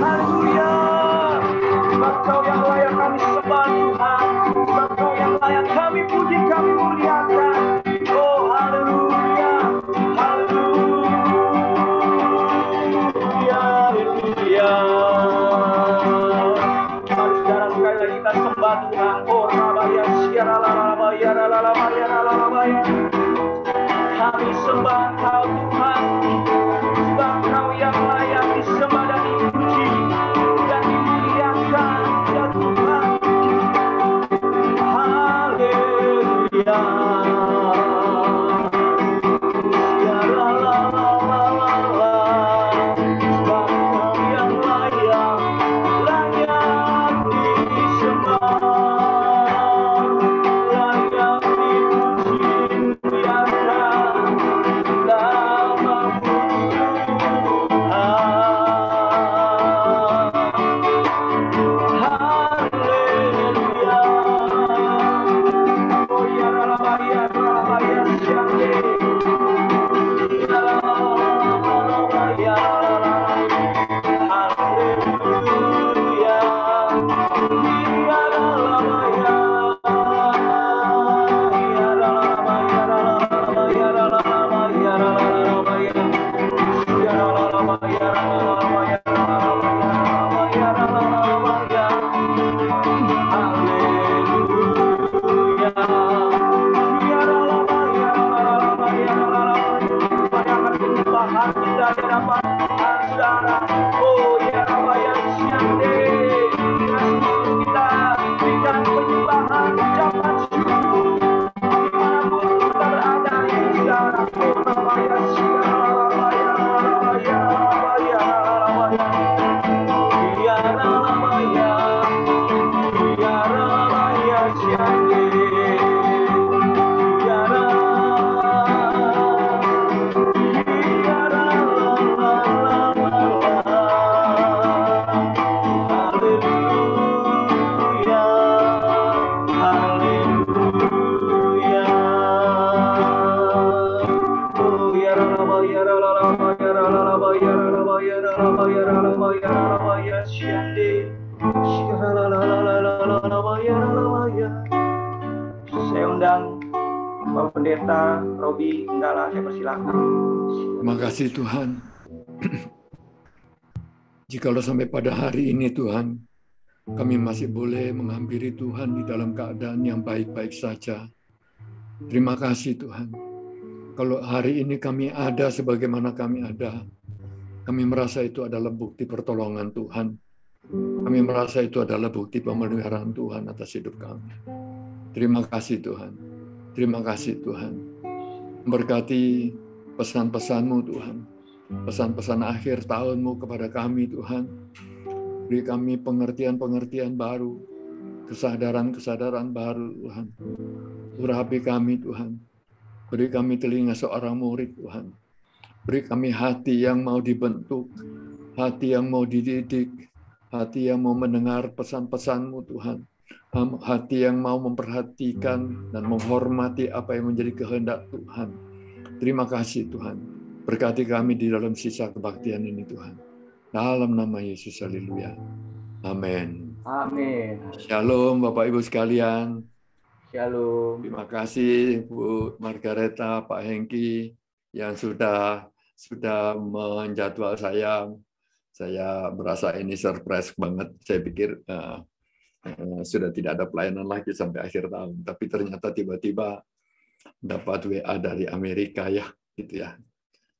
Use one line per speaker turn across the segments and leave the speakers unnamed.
Thank Robi Gala, saya persilahkan. Terima kasih Tuhan. Jikalau sampai pada hari ini Tuhan, kami masih boleh menghampiri Tuhan di dalam keadaan yang baik-baik saja. Terima kasih Tuhan. Kalau hari ini kami ada sebagaimana kami ada, kami merasa itu adalah bukti pertolongan Tuhan. Kami merasa itu adalah bukti pemeliharaan Tuhan atas hidup kami. Terima kasih Tuhan. Terima kasih Tuhan. Berkati pesan-pesanmu Tuhan, pesan-pesan akhir tahunmu kepada kami Tuhan. Beri kami pengertian-pengertian baru, kesadaran-kesadaran baru Tuhan. Urapi kami Tuhan, beri kami telinga seorang murid Tuhan. Beri kami hati yang mau dibentuk, hati yang mau dididik, hati yang mau mendengar pesan-pesanmu Tuhan hati yang mau memperhatikan dan menghormati apa yang menjadi kehendak Tuhan. Terima kasih Tuhan. Berkati kami di dalam sisa kebaktian ini Tuhan. Dalam nama Yesus, haleluya. Amin. Amin. Shalom Bapak Ibu sekalian. Shalom. Terima kasih Bu Margareta, Pak Hengki yang sudah sudah menjadwal saya. Saya merasa ini surprise banget. Saya pikir uh, Eh, sudah tidak ada pelayanan lagi sampai akhir tahun. Tapi ternyata tiba-tiba dapat WA dari Amerika ya, gitu ya.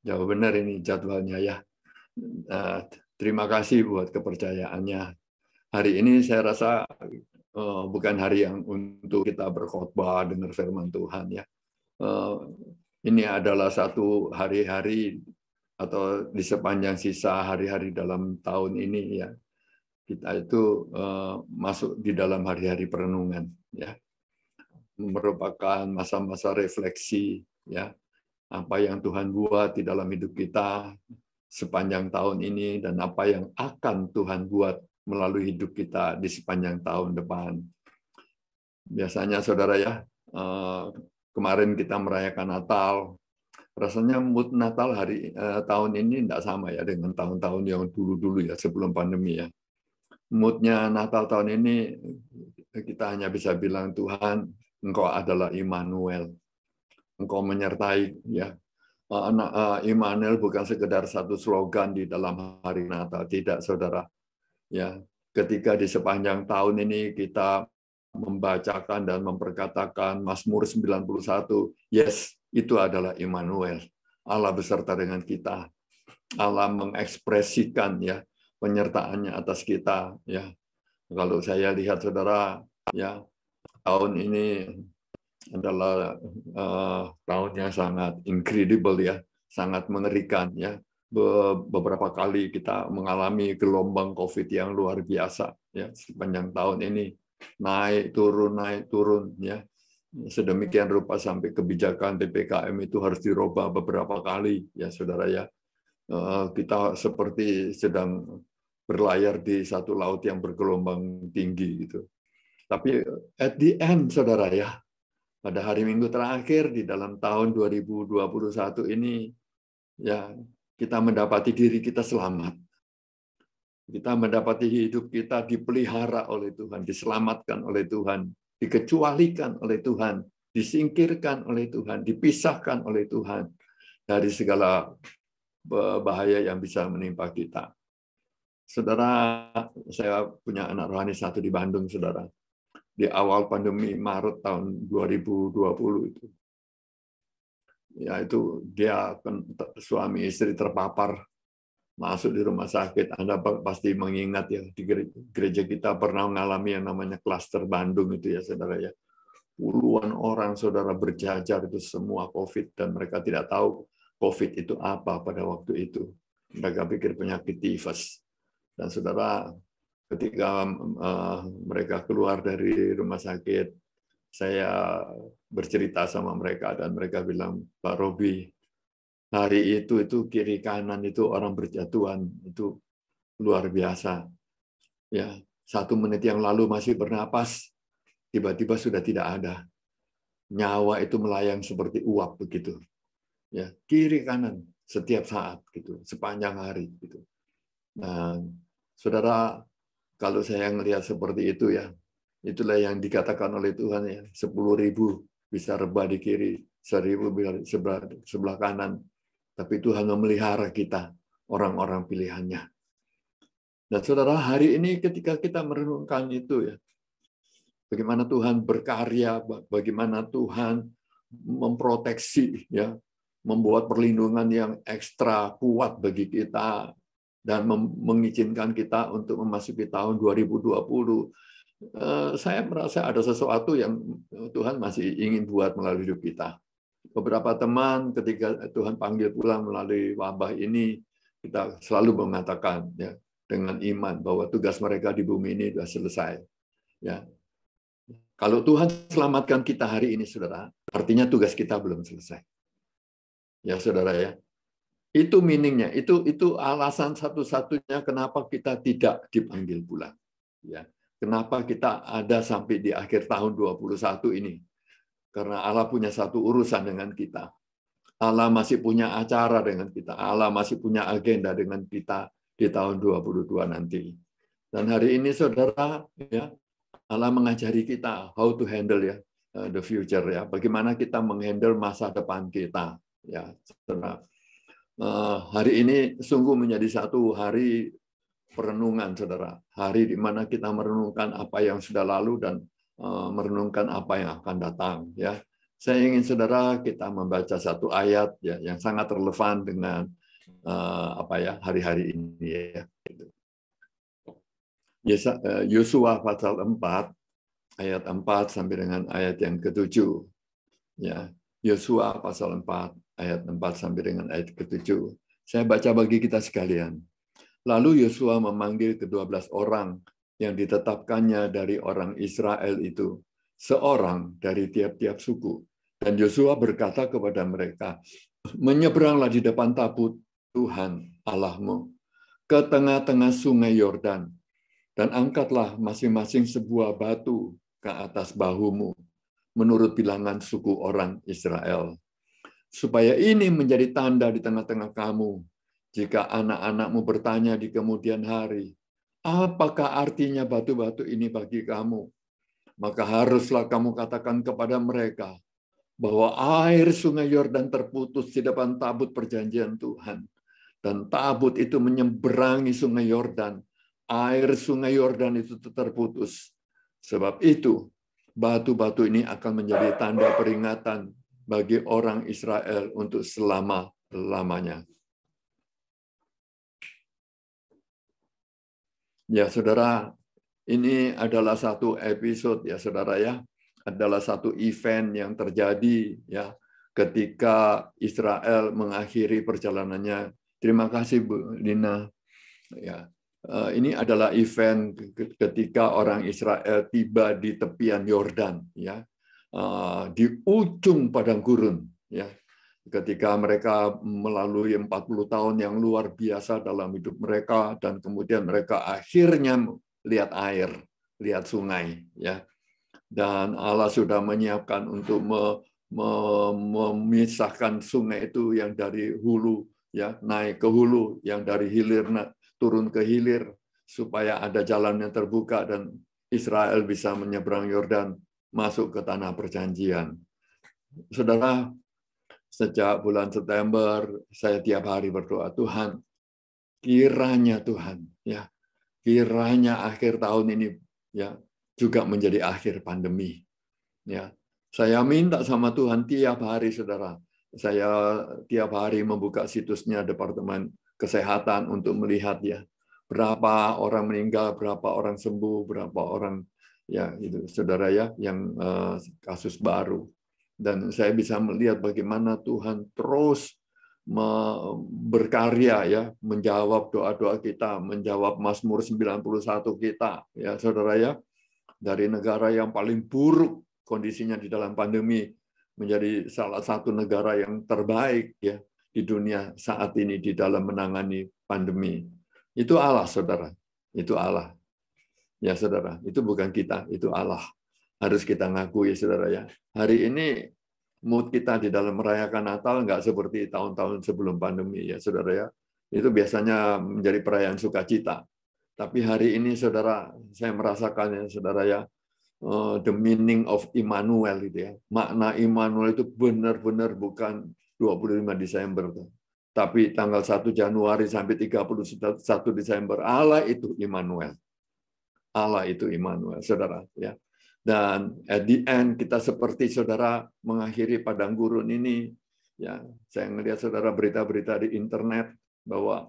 Jauh benar ini jadwalnya ya. Eh, terima kasih buat kepercayaannya. Hari ini saya rasa eh, bukan hari yang untuk kita berkhotbah dengar firman Tuhan ya. Ini adalah satu hari-hari atau di sepanjang sisa hari-hari dalam tahun ini ya kita itu eh, masuk di dalam hari-hari perenungan ya merupakan masa-masa refleksi ya apa yang Tuhan buat di dalam hidup kita sepanjang tahun ini dan apa yang akan Tuhan buat melalui hidup kita di sepanjang tahun depan biasanya saudara ya eh, kemarin kita merayakan Natal rasanya mood Natal hari eh, tahun ini tidak sama ya dengan tahun-tahun yang dulu-dulu ya sebelum pandemi ya moodnya Natal tahun ini kita hanya bisa bilang Tuhan Engkau adalah Immanuel Engkau menyertai ya eh, anak eh, Immanuel bukan sekedar satu slogan di dalam hari Natal tidak saudara ya ketika di sepanjang tahun ini kita membacakan dan memperkatakan Mazmur 91 yes itu adalah Immanuel Allah beserta dengan kita Allah mengekspresikan ya penyertaannya atas kita ya. Kalau saya lihat saudara ya tahun ini adalah uh, tahun sangat incredible ya, sangat mengerikan ya. Be beberapa kali kita mengalami gelombang COVID yang luar biasa ya sepanjang tahun ini naik turun naik turun ya sedemikian rupa sampai kebijakan ppkm itu harus diroba beberapa kali ya saudara ya eh, kita seperti sedang berlayar di satu laut yang bergelombang tinggi gitu. Tapi at the end saudara ya, pada hari Minggu terakhir di dalam tahun 2021 ini ya kita mendapati diri kita selamat. Kita mendapati hidup kita dipelihara oleh Tuhan, diselamatkan oleh Tuhan, dikecualikan oleh Tuhan, disingkirkan oleh Tuhan, dipisahkan oleh Tuhan dari segala eh, bahaya yang bisa menimpa kita. Saudara, saya punya anak rohani satu di Bandung, saudara. Di awal pandemi Maret tahun 2020 itu. Ya itu dia suami istri terpapar masuk di rumah sakit. Anda pasti mengingat ya di gereja kita pernah mengalami yang namanya klaster Bandung itu ya saudara ya. Puluhan orang saudara berjajar itu semua COVID dan mereka tidak tahu COVID itu apa pada waktu itu. Mereka pikir penyakit tifus. Dan saudara, ketika eh, mereka keluar dari rumah sakit, saya bercerita sama mereka dan mereka bilang, Pak Robi, hari itu itu kiri kanan itu orang berjatuhan itu luar biasa. Ya, satu menit yang lalu masih bernapas, tiba-tiba sudah tidak ada. Nyawa itu melayang seperti uap begitu. Ya, kiri kanan setiap saat gitu, sepanjang hari gitu. Nah, saudara, kalau saya melihat seperti itu ya, itulah yang dikatakan oleh Tuhan ya, 10 ribu bisa rebah di kiri, seribu bisa sebelah, sebelah kanan. Tapi Tuhan memelihara kita, orang-orang pilihannya. nah saudara, hari ini ketika kita merenungkan itu ya, bagaimana Tuhan berkarya, bagaimana Tuhan memproteksi ya, membuat perlindungan yang ekstra kuat bagi kita dan mengizinkan kita untuk memasuki tahun 2020. Eh, saya merasa ada sesuatu yang Tuhan masih ingin buat melalui hidup kita. Beberapa teman ketika Tuhan panggil pulang melalui wabah ini, kita selalu mengatakan ya dengan iman bahwa tugas mereka di bumi ini sudah selesai. Ya. Kalau Tuhan selamatkan kita hari ini, saudara, artinya tugas kita belum selesai. Ya, saudara ya. Itu meaningnya, itu itu alasan satu-satunya kenapa kita tidak dipanggil pulang. Ya, kenapa kita ada sampai di akhir tahun 21 ini? Karena Allah punya satu urusan dengan kita. Allah masih punya acara dengan kita. Allah masih punya agenda dengan kita di tahun 22 nanti. Dan hari ini saudara ya Allah mengajari kita how to handle ya eh, the future ya. Bagaimana kita menghandle masa depan kita ya saudara. Eh, hari ini sungguh menjadi satu hari perenungan, saudara. Hari di mana kita merenungkan apa yang sudah lalu dan eh, merenungkan apa yang akan datang. Ya, saya ingin saudara kita membaca satu ayat ya yang sangat relevan dengan eh, apa ya hari-hari ini ya. Yosua pasal 4 ayat 4 sampai dengan ayat yang ketujuh. Ya, Yosua pasal 4 ayat 4 sampai dengan ayat ke-7. Saya baca bagi kita sekalian. Lalu Yosua memanggil kedua belas orang yang ditetapkannya dari orang Israel itu, seorang dari tiap-tiap suku. Dan Yosua berkata kepada mereka, Menyeberanglah di depan tabut Tuhan Allahmu ke tengah-tengah sungai Yordan, dan angkatlah masing-masing sebuah batu ke atas bahumu, menurut bilangan suku orang Israel supaya ini menjadi tanda di tengah-tengah kamu. Jika anak-anakmu bertanya di kemudian hari, apakah artinya batu-batu ini bagi kamu? Maka haruslah kamu katakan kepada mereka bahwa air sungai Yordan terputus di depan tabut perjanjian Tuhan. Dan tabut itu menyeberangi sungai Yordan. Air sungai Yordan itu terputus. Sebab itu, batu-batu ini akan menjadi tanda peringatan bagi orang Israel untuk selama-lamanya. Ya, saudara, ini adalah satu episode ya, saudara ya, adalah satu event yang terjadi ya ketika Israel mengakhiri perjalanannya. Terima kasih Bu Dina Ya, eh, ini adalah event ketika orang Israel tiba di tepian Yordan ya Uh, di ujung padang gurun ya ketika mereka melalui 40 tahun yang luar biasa dalam hidup mereka dan kemudian mereka akhirnya lihat air, lihat sungai ya. Dan Allah sudah menyiapkan untuk memisahkan sungai itu yang dari hulu ya naik ke hulu yang dari hilir turun ke hilir supaya ada jalan yang terbuka dan Israel bisa menyeberang Yordan masuk ke tanah perjanjian. Saudara, sejak bulan September saya tiap hari berdoa, Tuhan, kiranya Tuhan, ya, kiranya akhir tahun ini ya juga menjadi akhir pandemi. Ya, saya minta sama Tuhan tiap hari Saudara. Saya tiap hari membuka situsnya Departemen Kesehatan untuk melihat ya berapa orang meninggal, berapa orang sembuh, berapa orang ya itu saudara ya yang uh, kasus baru dan saya bisa melihat bagaimana Tuhan terus berkarya ya menjawab doa-doa kita menjawab Mazmur 91 kita ya saudara ya dari negara yang paling buruk kondisinya di dalam pandemi menjadi salah satu negara yang terbaik ya di dunia saat ini di dalam menangani pandemi itu Allah saudara itu Allah ya saudara. Itu bukan kita, itu Allah. Harus kita ngaku ya saudara ya. Hari ini mood kita di dalam merayakan Natal nggak seperti tahun-tahun sebelum pandemi ya saudara ya. Itu biasanya menjadi perayaan sukacita. Tapi hari ini saudara, saya merasakan ya saudara ya, eh, the meaning of Immanuel itu ya. Makna Immanuel itu benar-benar bukan 25 Desember Tapi tanggal 1 Januari sampai 31 Desember Allah itu Immanuel. Allah itu Immanuel, saudara. Ya. Dan at the end kita seperti saudara mengakhiri padang gurun ini. Ya, saya melihat saudara berita-berita di internet bahwa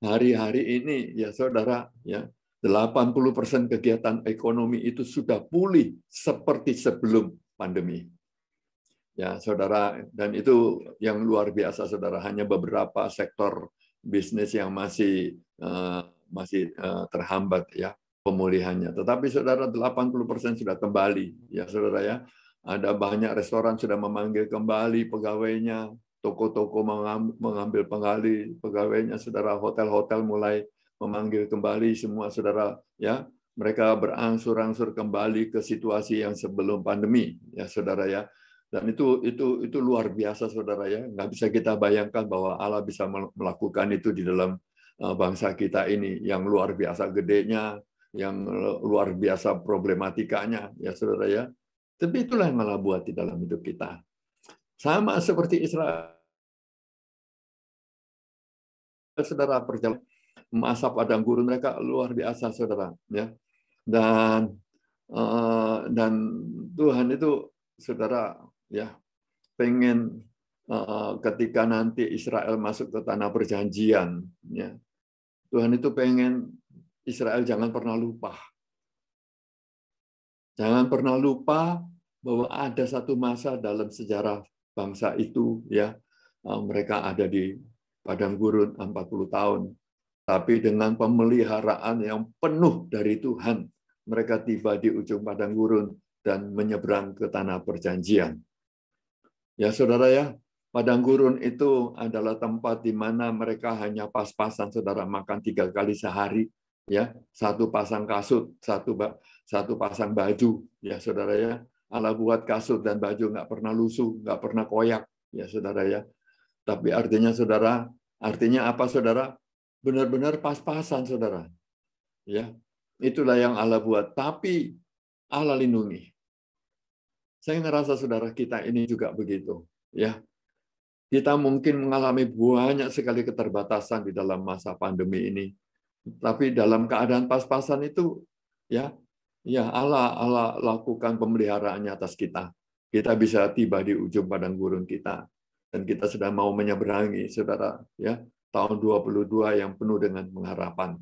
hari-hari ini ya saudara ya 80% kegiatan ekonomi itu sudah pulih seperti sebelum pandemi. Ya, Saudara, dan itu yang luar biasa Saudara, hanya beberapa sektor bisnis yang masih uh, masih uh, terhambat ya pemulihannya. Tetapi saudara 80% sudah kembali ya saudara ya. Ada banyak restoran sudah memanggil kembali pegawainya, toko-toko mengambil pengali pegawainya, saudara hotel-hotel mulai memanggil kembali semua saudara ya. Mereka berangsur-angsur kembali ke situasi yang sebelum pandemi ya saudara ya. Dan itu itu itu luar biasa saudara ya. Nggak bisa kita bayangkan bahwa Allah bisa melakukan itu di dalam eh, bangsa kita ini yang luar biasa gedenya yang luar biasa problematikanya ya saudara ya. Tapi itulah yang Allah buat di dalam hidup kita. Sama seperti Israel. Saudara perjalanan masa padang gurun mereka luar biasa saudara ya. Dan eh, dan Tuhan itu saudara ya pengen eh, ketika nanti Israel masuk ke tanah perjanjian ya Tuhan itu pengen Israel jangan pernah lupa. Jangan pernah lupa bahwa ada satu masa dalam sejarah bangsa itu ya eh, mereka ada di padang gurun 40 tahun tapi dengan pemeliharaan yang penuh dari Tuhan mereka tiba di ujung padang gurun dan menyeberang ke tanah perjanjian. Ya saudara ya, padang gurun itu adalah tempat di mana mereka hanya pas-pasan saudara makan tiga kali sehari ya satu pasang kasut, satu satu pasang baju, ya saudara ya. Allah buat kasut dan baju nggak pernah lusuh, nggak pernah koyak, ya saudara ya. Tapi artinya saudara, artinya apa saudara? Benar-benar pas-pasan saudara. Ya, itulah yang Allah buat. Tapi Allah lindungi. Saya ngerasa saudara kita ini juga begitu. Ya, kita mungkin mengalami banyak sekali keterbatasan di dalam masa pandemi ini. Tapi dalam keadaan pas-pasan itu ya ya Allah Allah lakukan pemeliharaannya atas kita. Kita bisa tiba di ujung padang gurun kita dan kita sudah mau menyeberangi Saudara ya tahun 22 yang penuh dengan pengharapan.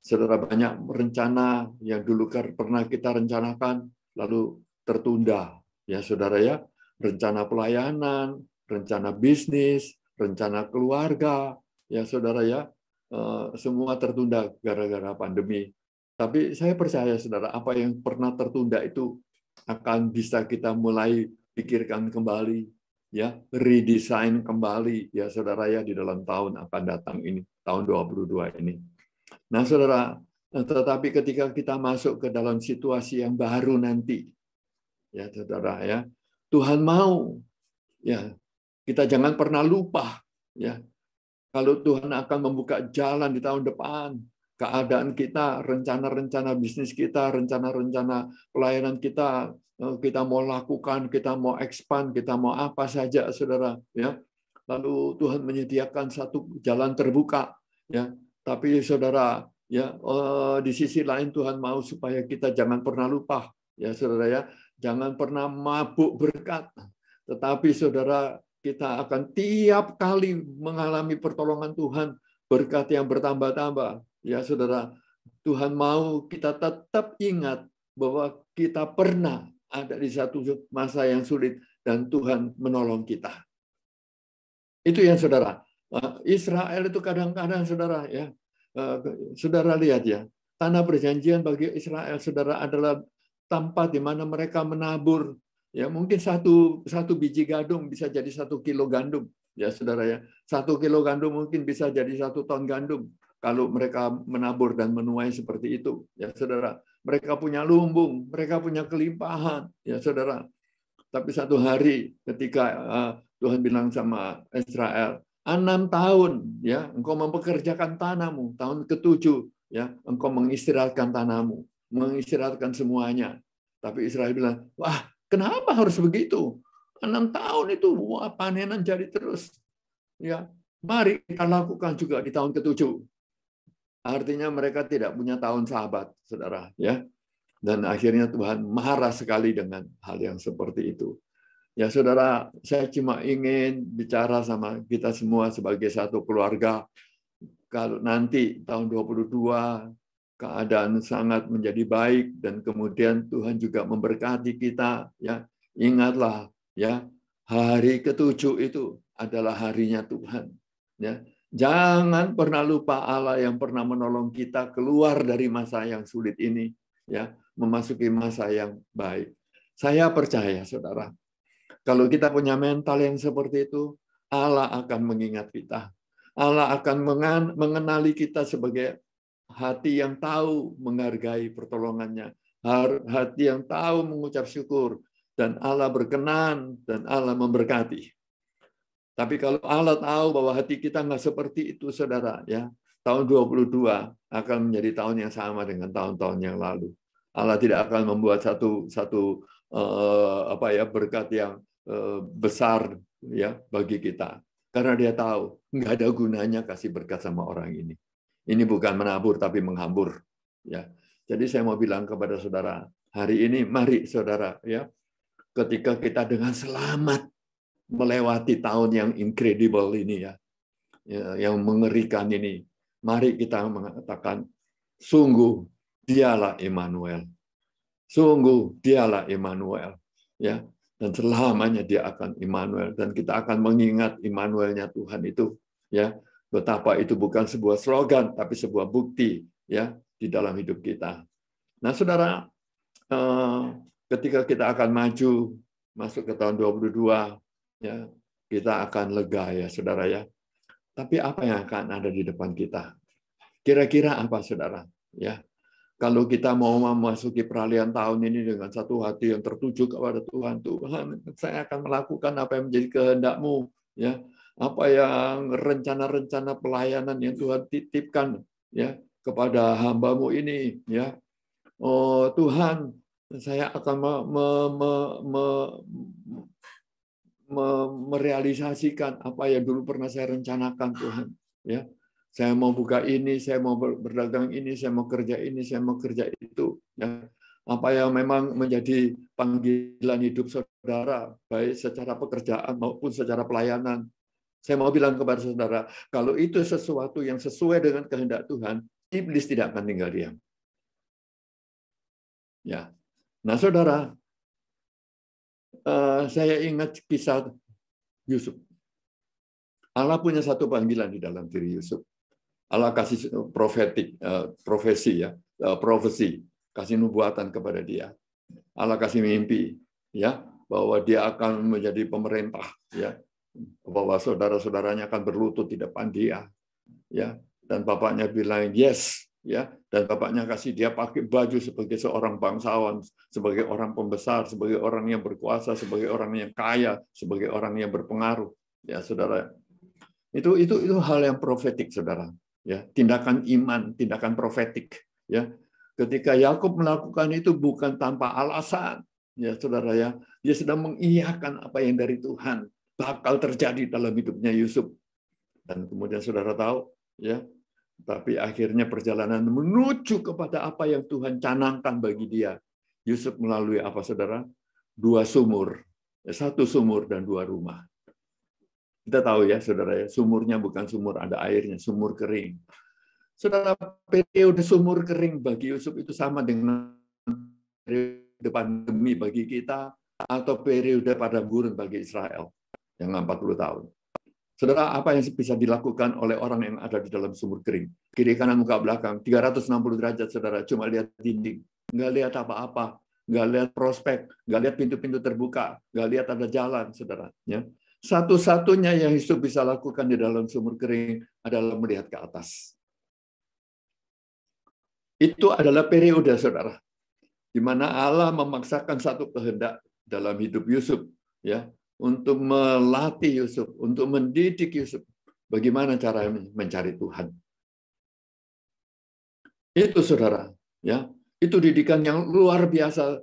Saudara banyak rencana yang dulu pernah kita rencanakan lalu tertunda ya Saudara ya rencana pelayanan, rencana bisnis, rencana keluarga, ya saudara ya, Eh, semua tertunda gara-gara pandemi. Tapi saya percaya, saudara, apa yang pernah tertunda itu akan bisa kita mulai pikirkan kembali, ya, redesign kembali, ya, saudara, ya, di dalam tahun akan datang ini, tahun 22 ini. Nah, saudara, eh, tetapi ketika kita masuk ke dalam situasi yang baru nanti, ya, saudara, ya, Tuhan mau, ya, kita jangan pernah lupa, ya, kalau Tuhan akan membuka jalan di tahun depan, keadaan kita, rencana-rencana bisnis kita, rencana-rencana pelayanan kita, eh, kita mau lakukan, kita mau expand, kita mau apa saja, saudara. Ya, lalu Tuhan menyediakan satu jalan terbuka. Ya, tapi saudara, ya eh, di sisi lain Tuhan mau supaya kita jangan pernah lupa, ya saudara ya, jangan pernah mabuk berkat. Tetapi saudara kita akan tiap kali mengalami pertolongan Tuhan, berkat yang bertambah-tambah. Ya, Saudara, Tuhan mau kita tetap ingat bahwa kita pernah ada di satu masa yang sulit dan Tuhan menolong kita. Itu yang Saudara. Eh, Israel itu kadang-kadang Saudara ya, eh, Saudara lihat ya, tanah perjanjian bagi Israel Saudara adalah tempat di mana mereka menabur Ya mungkin satu satu biji gandum bisa jadi satu kilo gandum ya saudara ya satu kilo gandum mungkin bisa jadi satu ton gandum kalau mereka menabur dan menuai seperti itu ya saudara mereka punya lumbung mereka punya kelimpahan ya saudara tapi satu hari ketika eh, Tuhan bilang sama Israel enam tahun ya engkau mempekerjakan tanamu tahun ketujuh ya engkau mengistirahatkan tanamu mengistirahatkan semuanya tapi Israel bilang wah Kenapa harus begitu? Enam tahun itu wah panenan jadi terus. Ya, mari kita lakukan juga di tahun ketujuh. Artinya mereka tidak punya tahun sahabat, saudara. Ya, dan akhirnya Tuhan marah sekali dengan hal yang seperti itu. Ya saudara, saya cuma ingin bicara sama kita semua sebagai satu keluarga. Kalau nanti tahun 22 keadaan sangat menjadi baik dan kemudian Tuhan juga memberkati kita ya ingatlah ya hari ketujuh itu adalah harinya Tuhan ya jangan pernah lupa Allah yang pernah menolong kita keluar dari masa yang sulit ini ya memasuki masa yang baik saya percaya saudara kalau kita punya mental yang seperti itu Allah akan mengingat kita Allah akan mengenali kita sebagai hati yang tahu menghargai pertolongannya, hati yang tahu mengucap syukur, dan Allah berkenan dan Allah memberkati. Tapi kalau Allah tahu bahwa hati kita nggak seperti itu, saudara, ya tahun 22 akan menjadi tahun yang sama dengan tahun-tahun yang lalu. Allah tidak akan membuat satu satu uh, apa ya berkat yang uh, besar ya bagi kita karena dia tahu nggak ada gunanya kasih berkat sama orang ini. Ini bukan menabur tapi menghambur. Ya. Jadi saya mau bilang kepada saudara, hari ini mari saudara ya, ketika kita dengan selamat melewati tahun yang incredible ini ya, ya yang mengerikan ini, mari kita mengatakan sungguh dialah Immanuel. Sungguh dialah Immanuel. Ya, dan selamanya dia akan Immanuel dan kita akan mengingat Immanuelnya Tuhan itu ya betapa itu bukan sebuah slogan tapi sebuah bukti ya di dalam hidup kita. Nah, Saudara, eh, ketika kita akan maju masuk ke tahun 22 ya, kita akan lega ya Saudara ya. Tapi apa yang akan ada di depan kita? Kira-kira apa Saudara? Ya. Kalau kita mau memasuki peralihan tahun ini dengan satu hati yang tertuju kepada Tuhan, Tuhan, saya akan melakukan apa yang menjadi kehendakmu, ya apa yang rencana-rencana pelayanan yang Tuhan titipkan ya kepada hambamu ini ya oh Tuhan saya akan me, me, me, me, merealisasikan apa yang dulu pernah saya rencanakan Tuhan ya saya mau buka ini saya mau berdagang ini saya mau kerja ini saya mau kerja itu ya apa yang memang menjadi panggilan hidup saudara, baik secara pekerjaan maupun secara pelayanan. Saya mau bilang kepada saudara, kalau itu sesuatu yang sesuai dengan kehendak Tuhan, iblis tidak akan tinggal diam. Ya. Nah, saudara, eh, saya ingat kisah Yusuf. Allah punya satu panggilan di dalam diri Yusuf. Allah kasih profetik, eh, profesi ya, eh, profesi, kasih nubuatan kepada dia. Allah kasih mimpi ya bahwa dia akan menjadi pemerintah ya bahwa saudara-saudaranya akan berlutut di depan dia ya dan bapaknya bilang yes ya dan bapaknya kasih dia pakai baju sebagai seorang bangsawan sebagai orang pembesar sebagai orang yang berkuasa sebagai orang yang kaya sebagai orang yang berpengaruh ya saudara itu itu itu hal yang profetik saudara ya tindakan iman tindakan profetik ya ketika Yakub melakukan itu bukan tanpa alasan ya saudara ya dia sedang mengiyakan apa yang dari Tuhan bakal terjadi dalam hidupnya Yusuf. Dan kemudian saudara tahu, ya, tapi akhirnya perjalanan menuju kepada apa yang Tuhan canangkan bagi dia. Yusuf melalui apa saudara? Dua sumur, ya, satu sumur dan dua rumah. Kita tahu ya saudara ya, sumurnya bukan sumur ada airnya, sumur kering. Saudara, periode sumur kering bagi Yusuf itu sama dengan periode pandemi bagi kita atau periode pada gurun bagi Israel yang 40 tahun. Saudara, apa yang bisa dilakukan oleh orang yang ada di dalam sumur kering? Kiri kanan muka belakang, 360 derajat, saudara. Cuma lihat dinding, nggak lihat apa-apa, nggak lihat prospek, nggak lihat pintu-pintu terbuka, nggak lihat ada jalan, saudara. Ya. Satu-satunya yang Yesus bisa lakukan di dalam sumur kering adalah melihat ke atas. Itu adalah periode, saudara, di mana Allah memaksakan satu kehendak dalam hidup Yusuf, ya, untuk melatih Yusuf, untuk mendidik Yusuf bagaimana cara mencari Tuhan. Itu saudara, ya. Itu didikan yang luar biasa.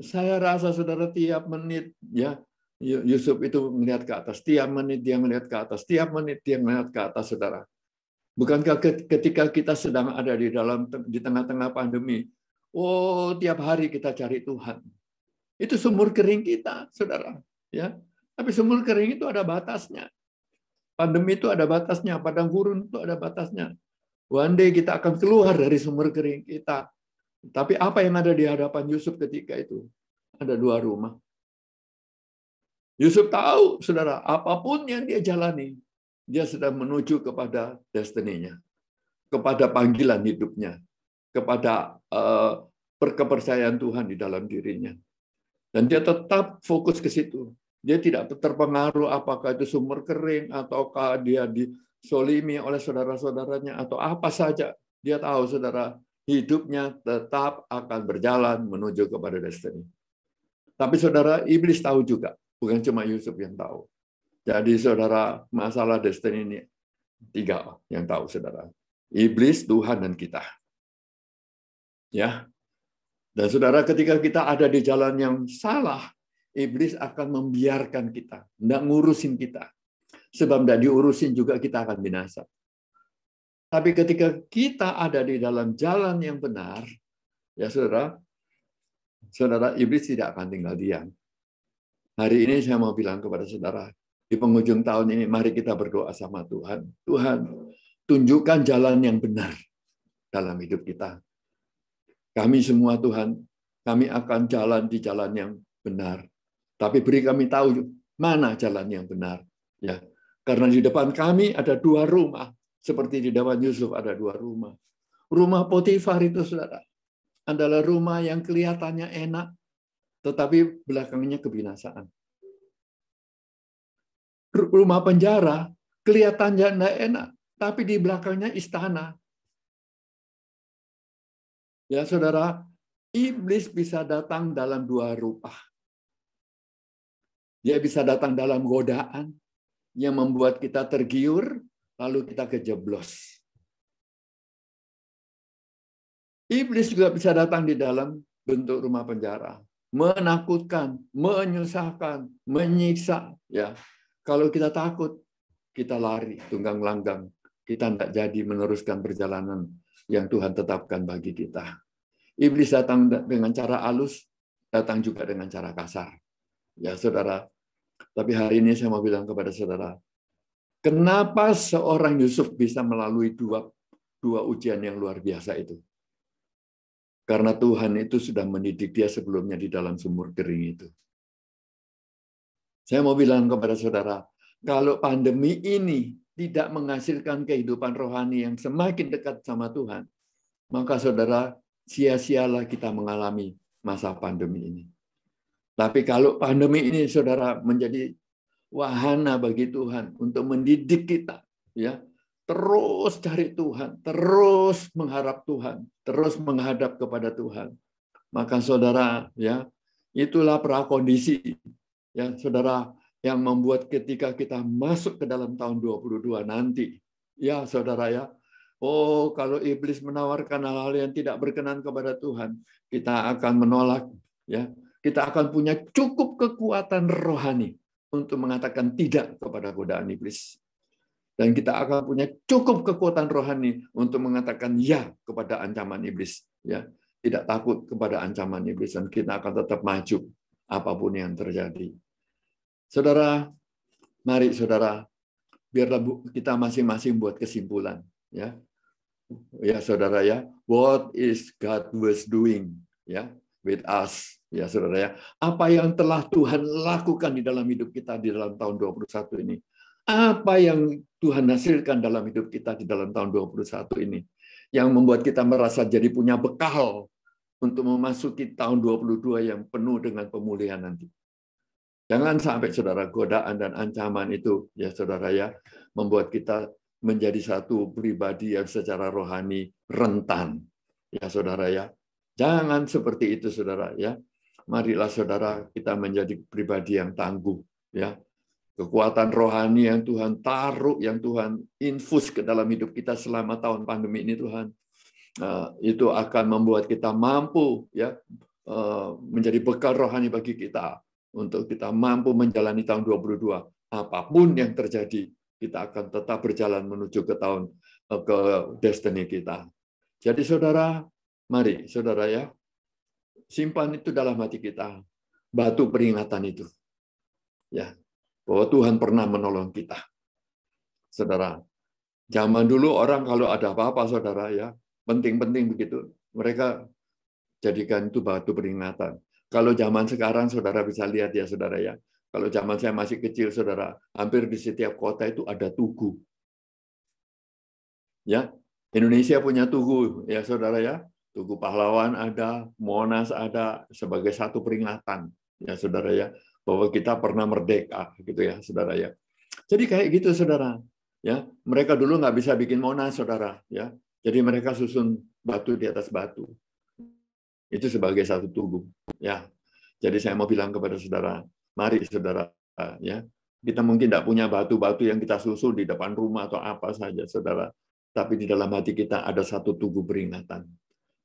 Saya rasa saudara tiap menit ya Yusuf itu melihat ke atas, tiap menit dia melihat ke atas, tiap menit dia melihat ke atas saudara. Bukankah ketika kita sedang ada di dalam di tengah-tengah pandemi, oh tiap hari kita cari Tuhan. Itu sumur kering kita, saudara ya tapi sumur kering itu ada batasnya pandemi itu ada batasnya padang gurun itu ada batasnya one day kita akan keluar dari sumur kering kita tapi apa yang ada di hadapan Yusuf ketika itu ada dua rumah Yusuf tahu saudara apapun yang dia jalani dia sedang menuju kepada destininya kepada panggilan hidupnya kepada uh, perkepercayaan Tuhan di dalam dirinya dan dia tetap fokus ke situ. Dia tidak terpengaruh apakah itu sumber kering, ataukah dia disolimi oleh saudara-saudaranya, atau apa saja. Dia tahu saudara hidupnya tetap akan berjalan menuju kepada destiny. Tapi saudara, iblis tahu juga. Bukan cuma Yusuf yang tahu. Jadi saudara, masalah destiny ini tiga yang tahu saudara. Iblis, Tuhan, dan kita. Ya, dan saudara, ketika kita ada di jalan yang salah, iblis akan membiarkan kita, tidak ngurusin kita. Sebab tidak diurusin juga kita akan binasa. Tapi ketika kita ada di dalam jalan yang benar, ya saudara, saudara iblis tidak akan tinggal diam. Hari ini saya mau bilang kepada saudara, di penghujung tahun ini mari kita berdoa sama Tuhan. Tuhan, tunjukkan jalan yang benar dalam hidup kita. Kami semua Tuhan, kami akan jalan di jalan yang benar. Tapi beri kami tahu mana jalan yang benar. Ya, karena di depan kami ada dua rumah, seperti di depan Yusuf ada dua rumah. Rumah Potifar itu saudara adalah rumah yang kelihatannya enak, tetapi belakangnya kebinasaan. Rumah penjara kelihatannya enak, tapi di belakangnya istana Ya, saudara, iblis bisa datang dalam dua rupa. Dia bisa datang dalam godaan yang membuat kita tergiur, lalu kita kejeblos. Iblis juga bisa datang di dalam bentuk rumah penjara, menakutkan, menyusahkan, menyiksa. Ya, kalau kita takut, kita lari tunggang langgang, kita tidak jadi meneruskan perjalanan yang Tuhan tetapkan bagi kita. Iblis datang dengan cara halus, datang juga dengan cara kasar. Ya, saudara. Tapi hari ini saya mau bilang kepada saudara, kenapa seorang Yusuf bisa melalui dua dua ujian yang luar biasa itu? Karena Tuhan itu sudah mendidik dia sebelumnya di dalam sumur kering itu. Saya mau bilang kepada saudara, kalau pandemi ini tidak menghasilkan kehidupan rohani yang semakin dekat sama Tuhan, maka saudara, sia-sialah kita mengalami masa pandemi ini. Tapi kalau pandemi ini saudara menjadi wahana bagi Tuhan untuk mendidik kita, ya terus cari Tuhan, terus mengharap Tuhan, terus menghadap kepada Tuhan. Maka saudara, ya itulah prakondisi, ya saudara yang membuat ketika kita masuk ke dalam tahun 22 nanti, ya saudara ya, oh kalau iblis menawarkan hal-hal yang tidak berkenan kepada Tuhan, kita akan menolak, ya kita akan punya cukup kekuatan rohani untuk mengatakan tidak kepada godaan iblis. Dan kita akan punya cukup kekuatan rohani untuk mengatakan ya kepada ancaman iblis. Ya, tidak takut kepada ancaman iblis dan kita akan tetap maju apapun yang terjadi. Saudara, mari saudara, biarlah kita masing-masing buat kesimpulan. Ya, ya saudara ya, what is God was doing ya with us ya saudara ya. Apa yang telah Tuhan lakukan di dalam hidup kita di dalam tahun 21 ini? Apa yang Tuhan hasilkan dalam hidup kita di dalam tahun 21 ini? Yang membuat kita merasa jadi punya bekal untuk memasuki tahun 22 yang penuh dengan pemulihan nanti. Jangan sampai saudara godaan dan ancaman itu ya saudara ya membuat kita menjadi satu pribadi yang secara rohani rentan. Ya saudara ya. Jangan seperti itu saudara ya. Marilah saudara kita menjadi pribadi yang tangguh ya. Kekuatan rohani yang Tuhan taruh, yang Tuhan infus ke dalam hidup kita selama tahun pandemi ini Tuhan. Nah, itu akan membuat kita mampu ya eh, menjadi bekal rohani bagi kita untuk kita mampu menjalani tahun 2022. Apapun yang terjadi, kita akan tetap berjalan menuju ke tahun eh, ke destiny kita. Jadi saudara, mari saudara ya, simpan itu dalam hati kita, batu peringatan itu. Ya, bahwa Tuhan pernah menolong kita. Saudara, zaman dulu orang kalau ada apa-apa saudara ya, penting-penting begitu, mereka jadikan itu batu peringatan. Kalau zaman sekarang saudara bisa lihat ya saudara ya. Kalau zaman saya masih kecil saudara, hampir di setiap kota itu ada tugu. Ya, Indonesia punya tugu ya saudara ya. Tugu Pahlawan ada, Monas ada sebagai satu peringatan ya saudara ya bahwa kita pernah merdeka gitu ya saudara ya. Jadi kayak gitu saudara ya. Mereka dulu nggak bisa bikin Monas saudara ya. Jadi mereka susun batu di atas batu itu sebagai satu tubuh ya jadi saya mau bilang kepada saudara mari saudara ya kita mungkin tidak punya batu-batu yang kita susul di depan rumah atau apa saja saudara tapi di dalam hati kita ada satu tubuh peringatan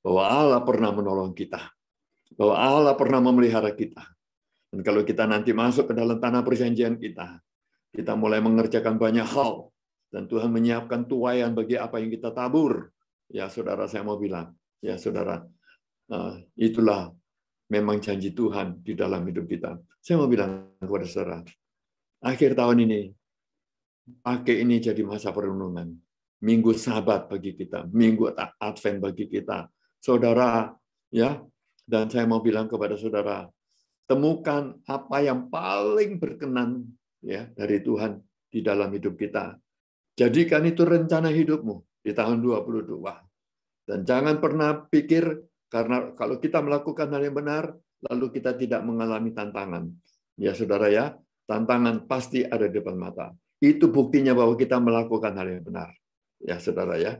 bahwa Allah pernah menolong kita bahwa Allah pernah memelihara kita dan kalau kita nanti masuk ke dalam tanah perjanjian kita kita mulai mengerjakan banyak hal dan Tuhan menyiapkan tuayan bagi apa yang kita tabur ya saudara saya mau bilang ya saudara Ah, itulah memang janji Tuhan di dalam hidup kita. Saya mau bilang kepada saudara, akhir tahun ini, pakai ini jadi masa perenungan. Minggu sabat bagi kita, minggu advent bagi kita. Saudara, ya, dan saya mau bilang kepada saudara, temukan apa yang paling berkenan ya dari Tuhan di dalam hidup kita. Jadikan itu rencana hidupmu di tahun 2022. Dan jangan pernah pikir karena kalau kita melakukan hal yang benar, lalu kita tidak mengalami tantangan. Ya saudara ya, tantangan pasti ada di depan mata. Itu buktinya bahwa kita melakukan hal yang benar. Ya saudara ya.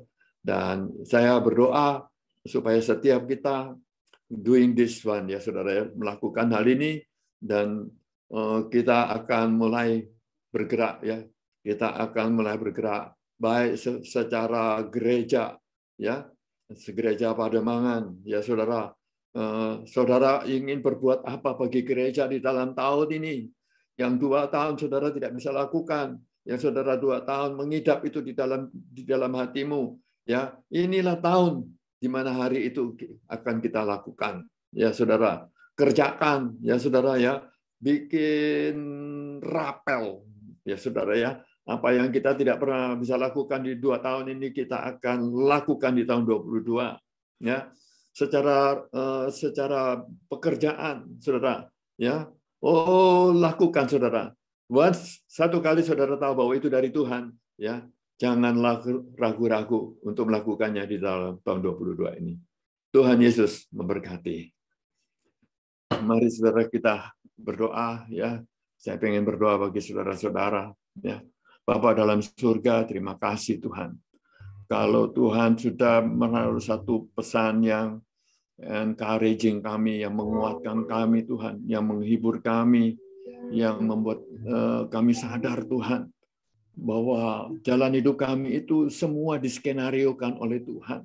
Dan saya berdoa supaya setiap kita doing this one ya saudara ya, melakukan hal ini dan eh, kita akan mulai bergerak ya. Kita akan mulai bergerak baik secara gereja ya gereja Pademangan. Ya saudara, eh, saudara ingin berbuat apa bagi gereja di dalam tahun ini? Yang dua tahun saudara tidak bisa lakukan, yang saudara dua tahun mengidap itu di dalam di dalam hatimu. Ya, inilah tahun di mana hari itu akan kita lakukan. Ya saudara, kerjakan ya saudara ya, bikin rapel ya saudara ya, apa yang kita tidak pernah bisa lakukan di dua tahun ini kita akan lakukan di tahun 22 ya. Secara eh, secara pekerjaan Saudara ya. Oh, lakukan Saudara. Once satu kali Saudara tahu bahwa itu dari Tuhan ya. jangan ragu-ragu untuk melakukannya di dalam tahun 22 ini. Tuhan Yesus memberkati. Mari saudara kita berdoa ya. Saya ingin berdoa bagi saudara-saudara ya. Bapak dalam surga, terima kasih Tuhan. Kalau Tuhan sudah menaruh satu pesan yang encouraging kami, yang menguatkan kami Tuhan, yang menghibur kami, yang membuat eh, kami sadar Tuhan bahwa jalan hidup kami itu semua diskenariokan oleh Tuhan.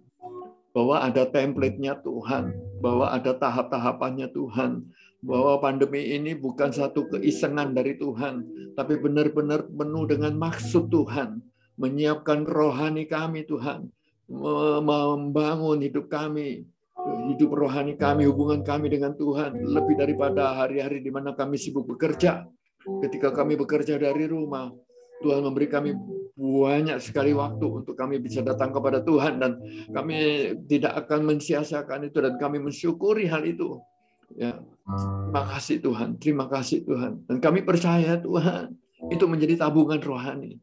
Bahwa ada template-nya Tuhan, bahwa ada tahap-tahapannya Tuhan, bahwa pandemi ini bukan satu keisengan dari Tuhan, tapi benar-benar penuh dengan maksud Tuhan, menyiapkan rohani kami Tuhan, membangun hidup kami, hidup rohani kami, hubungan kami dengan Tuhan, lebih daripada hari-hari di mana kami sibuk bekerja. Ketika kami bekerja dari rumah, Tuhan memberi kami banyak sekali waktu untuk kami bisa datang kepada Tuhan dan kami tidak akan mensiasakan itu dan kami mensyukuri hal itu Ya. Terima kasih Tuhan, terima kasih Tuhan. Dan kami percaya Tuhan, itu menjadi tabungan rohani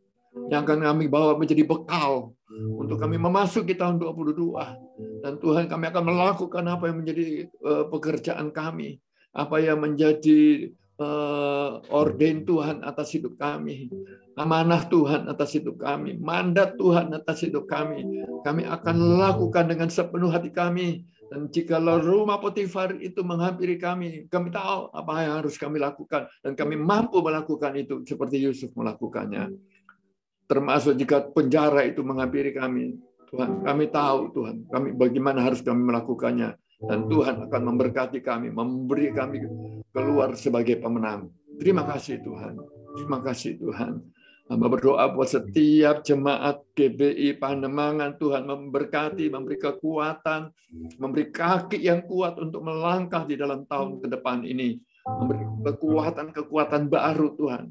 yang akan kami bawa menjadi bekal untuk kami memasuki tahun 22 dan Tuhan kami akan melakukan apa yang menjadi eh, pekerjaan kami apa yang menjadi eh, orden Tuhan atas hidup kami amanah Tuhan atas hidup kami mandat Tuhan atas hidup kami kami akan lakukan dengan sepenuh hati kami dan jikalau rumah Potifar itu menghampiri kami, kami tahu apa yang harus kami lakukan. Dan kami mampu melakukan itu seperti Yusuf melakukannya. Termasuk jika penjara itu menghampiri kami. Tuhan, kami tahu Tuhan, kami bagaimana harus kami melakukannya. Dan Tuhan akan memberkati kami, memberi kami keluar sebagai pemenang. Terima kasih Tuhan. Terima kasih Tuhan. Hamba berdoa buat setiap jemaat GBI Panemangan, Tuhan memberkati, memberi kekuatan, memberi kaki yang kuat untuk melangkah di dalam tahun ke depan ini. Memberi kekuatan-kekuatan baru Tuhan.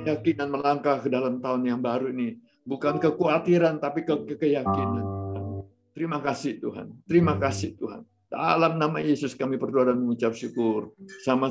Keyakinan melangkah ke dalam tahun yang baru ini. Bukan kekhawatiran, tapi ke, keyakinan. Terima kasih Tuhan. Terima kasih Tuhan. Dalam nama Yesus kami berdoa dan mengucap syukur. Sama